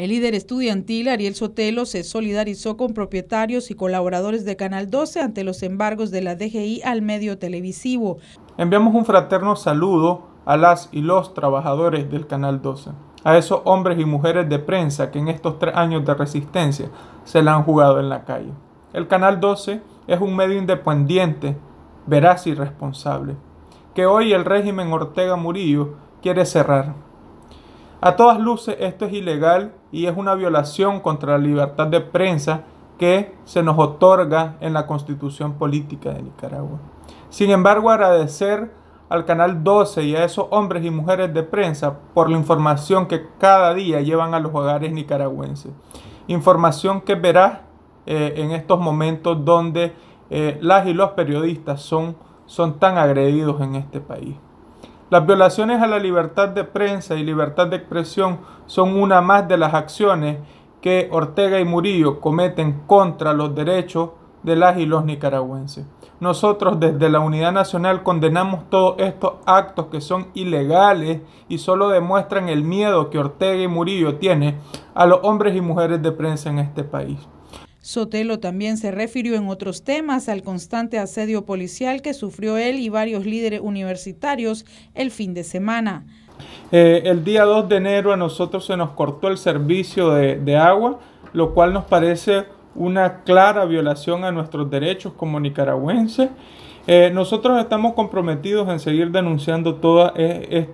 El líder estudiantil Ariel Sotelo se solidarizó con propietarios y colaboradores de Canal 12 ante los embargos de la DGI al medio televisivo. Enviamos un fraterno saludo a las y los trabajadores del Canal 12, a esos hombres y mujeres de prensa que en estos tres años de resistencia se la han jugado en la calle. El Canal 12 es un medio independiente, veraz y responsable, que hoy el régimen Ortega Murillo quiere cerrar a todas luces esto es ilegal y es una violación contra la libertad de prensa que se nos otorga en la constitución política de Nicaragua. Sin embargo, agradecer al Canal 12 y a esos hombres y mujeres de prensa por la información que cada día llevan a los hogares nicaragüenses. Información que verás eh, en estos momentos donde eh, las y los periodistas son, son tan agredidos en este país. Las violaciones a la libertad de prensa y libertad de expresión son una más de las acciones que Ortega y Murillo cometen contra los derechos de las y los nicaragüenses. Nosotros desde la Unidad Nacional condenamos todos estos actos que son ilegales y solo demuestran el miedo que Ortega y Murillo tiene a los hombres y mujeres de prensa en este país. Sotelo también se refirió en otros temas al constante asedio policial que sufrió él y varios líderes universitarios el fin de semana. Eh, el día 2 de enero a nosotros se nos cortó el servicio de, agua, lo cual nos parece una clara violación a nuestros derechos como nicaragüenses. Eh, nosotros estamos comprometidos en seguir denunciando todas eh,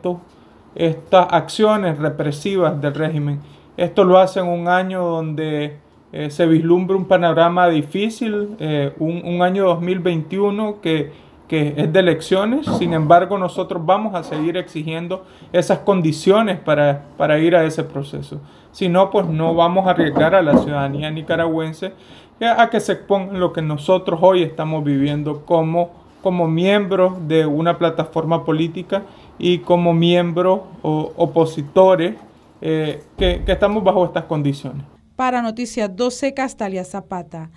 estas acciones represivas del régimen. Esto lo hace en un año donde eh, se vislumbra un panorama difícil, eh, un, año 2021 que, es de elecciones, sin embargo nosotros vamos a seguir exigiendo esas condiciones para, ir a ese proceso. Si no, pues no vamos a arriesgar a la ciudadanía nicaragüense eh, a que se exponga lo que nosotros hoy estamos viviendo como, como miembros de una plataforma política y como miembros o opositores que, que estamos bajo estas condiciones. Para Noticias 12, Castalia Zapata.